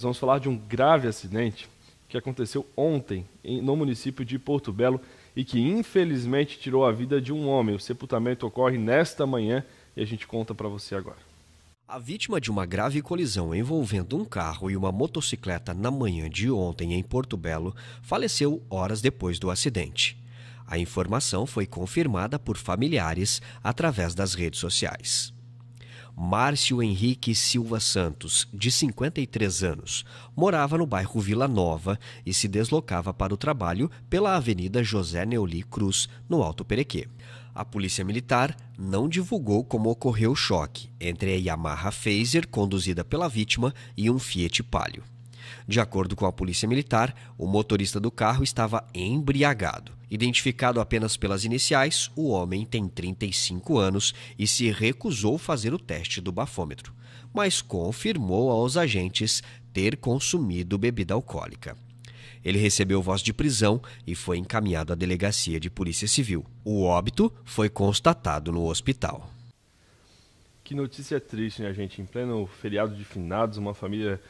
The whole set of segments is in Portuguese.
Nós vamos falar de um grave acidente que aconteceu ontem em, no município de Porto Belo e que infelizmente tirou a vida de um homem. O sepultamento ocorre nesta manhã e a gente conta para você agora. A vítima de uma grave colisão envolvendo um carro e uma motocicleta na manhã de ontem em Porto Belo faleceu horas depois do acidente. A informação foi confirmada por familiares através das redes sociais. Márcio Henrique Silva Santos, de 53 anos, morava no bairro Vila Nova e se deslocava para o trabalho pela Avenida José Neoli Cruz, no Alto Perequê. A Polícia Militar não divulgou como ocorreu o choque entre a Yamaha Phaser conduzida pela vítima e um Fiat Palio. De acordo com a Polícia Militar, o motorista do carro estava embriagado. Identificado apenas pelas iniciais, o homem tem 35 anos e se recusou fazer o teste do bafômetro, mas confirmou aos agentes ter consumido bebida alcoólica. Ele recebeu voz de prisão e foi encaminhado à delegacia de polícia civil. O óbito foi constatado no hospital. Que notícia triste, né, gente? Em pleno feriado de finados, uma família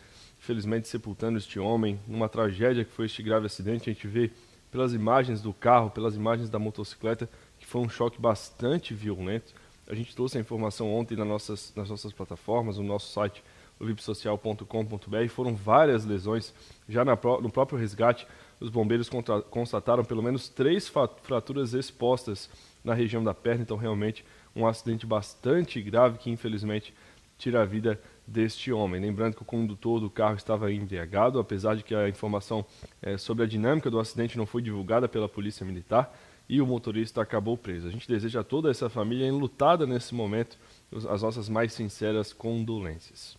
infelizmente sepultando este homem, numa tragédia que foi este grave acidente. A gente vê pelas imagens do carro, pelas imagens da motocicleta, que foi um choque bastante violento. A gente trouxe a informação ontem nas nossas, nas nossas plataformas, no nosso site vipsocial.com.br. Foram várias lesões. Já na, no próprio resgate, os bombeiros contra, constataram pelo menos três fraturas expostas na região da perna. Então, realmente, um acidente bastante grave que, infelizmente, tira a vida deste homem. Lembrando que o condutor do carro estava embriagado, apesar de que a informação é, sobre a dinâmica do acidente não foi divulgada pela Polícia Militar e o motorista acabou preso. A gente deseja a toda essa família enlutada nesse momento as nossas mais sinceras condolências.